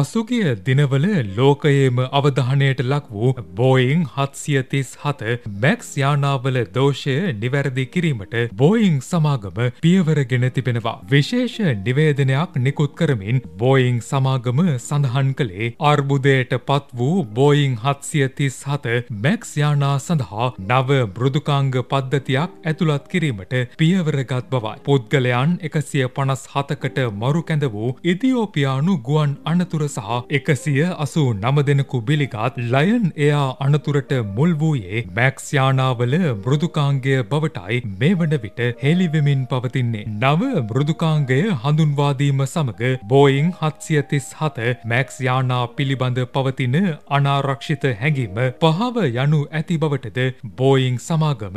පසුගිය දිනවල ලෝකයේම අවධානයට ලක් වූ බෝයිං හත්සියතිස් හත මැක්ස් යානාවල දෝෂය නිවැරදි කිරීමට බෝයිං සමාගම පියවරගෙන තිබෙනවා. විශේෂ නිවේදනයක් නිකුත් කරමින් බෝයිං සමාගම සඳහන් කළේ අර්බුදයට පත් වූ බෝයිං හත්සියතිස් හත මැක්ස් යානා සඳහා නව බෘදුකාංග පද්ධතියක් ඇතුළත් කිරීමට පියවරගත් බවයි. පුද්ගලයන් එකසිය පනස් හතකට මරු කැඳ වූ ඉතිෝපියානු ගුවන් අනතුර අනතුර සහ එකසිය අසූ නම දෙනකු බිලිගත් ලයන් එයා අනතුරට මුල් වූයේ මැක්ස්යානාවල බෘදුකාංගය බවටයි මේ වන විට හෙළිවෙමින් පවතින්නේ. නව බෘදුකාංගය හඳුන්වාදීම සමග බෝයිං හත්සියතිස් හත මැක්ස්යානා පිළිබඳ පවතින අනාරක්ෂිත හැඟීම පහව යනු ඇති බවටද බෝයිං සමාගම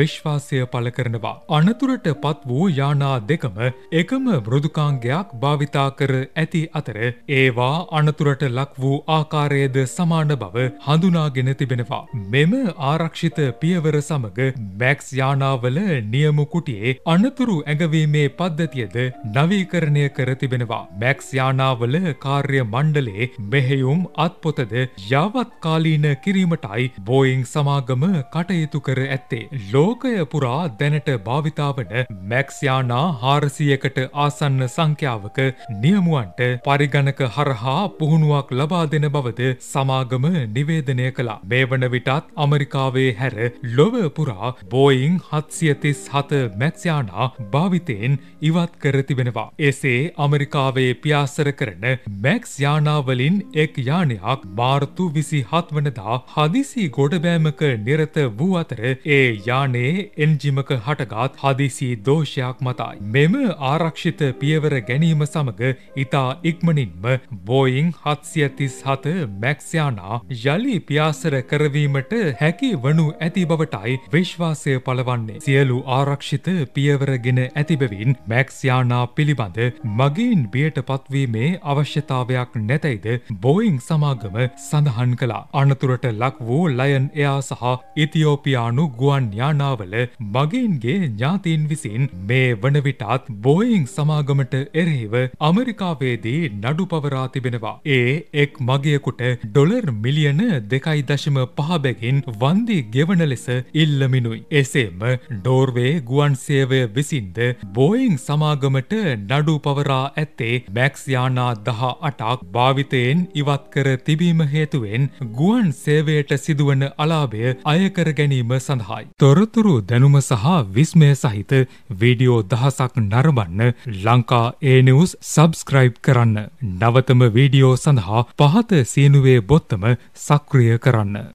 විශ්වාසය පල කරනවා. අනතුරට පත් වූ යානා දෙකම එකම බෘදුකාංගයක් භාවිතා කර ඇති අතර ඒවා ඒවා අනතුරට ලක් වූ ආකාරයද සමාන බව හඳුනාගෙන තිබෙනවා. මෙම ආරක්ෂිත පියවර සමග මැක්ස් යානාවල නියමු කුටියේ අනතුරු ඇඟවීමේ පද්ධතියද නවීකරණය කර තිබෙනවා. මැක්ස් යානාවල කාර්ය මණ්ඩලේ මෙහෙයුම් අත්පොතද යාවත්කාලීන කිරීමටයි බෝයිං සමාගම කටයුතු කර ඇත්තේ. ලෝකය පුරා දැනට භාවිතාවන මැක්ස්යානා හාරසියකට ආසන්න සංඛ්‍යාවක නියමුවන්ට පරිගණක හරහා පුහුණුවක් ලබා දෙන බවද සමාගම නිවේදනය කළා. මේ වන විටත් අමරිකාවේ හැර ලොව පුරා බෝයිං හත්සියතිස් හත මැක්සියානා භාවිතයෙන් ඉවත් කර තිබෙනවා. එසේ අමරිකාවේ පියාසර කරන මැක්ස් යානාවලින් එක් යානයක් මාර්තු විසි හත්වනදා හදිසි ගොඩබෑමක නිරත වූ අතර ඒ යානයේ එන්ජිමක හටගත් හදිසි දෝෂයක් මතයි. මෙම ආරක්ෂිත පියවර ගැනීම සමඟ ඉතා ඉක්මනින්ම බෝයිං හත්සියතිස් හත මැක්ස්යානා යළි පියාසර කරවීමට හැකි වනු ඇති බවටයි විශ්වාසය පලවන්නේ. සියලු ආරක්ෂිත පියවරගෙන ඇතිබවින් මැක්ස්යානා පිළිබඳ මගින් බියට පත්වීමේ අවශ්‍යතාවයක් නැතැයිද බෝයිං සමාගම සඳහන් කලා අනතුරට ලක් වූ ලයන් එයා සහ ඉතිෝපියානු ගුවන් යානාවල මගින්ගේ ඥාතීන් විසින් මේ වනවිටත් බෝයිං සමාගමට එරෙහිව අමරිකාවේදී නඩු පවරා කරා තිබෙනවා. ඒ එක් මගියකුට ඩොලර් මිලියන දෙකයි දශම පහබැගින් වන්දි ගෙවන ලෙස ඉල්ලමිනුයි. එසේම ඩෝර්වේ ගුවන් සේවය විසින්ද බෝයිං සමාගමට නඩු පවරා ඇත්තේ මැක්ස්යානා දහ අටක් භාවිතයෙන් ඉවත් කර තිබීම හේතුවෙන් ගුවන් සේවයට සිදුවන අලාභය අයකර ගැනීම සඳහායි. තොරතුරු දැනුම සහ විස්මය සහිත වීඩියෝ දහසක් නරබන්න ලංකා ඒනිවස් සබස්ක්‍රයිබ් කරන්න. නවත ප්‍රථම වීඩියෝ සඳහා පහත සීනුවේ බොත්තම සක්‍රිය කරන්න.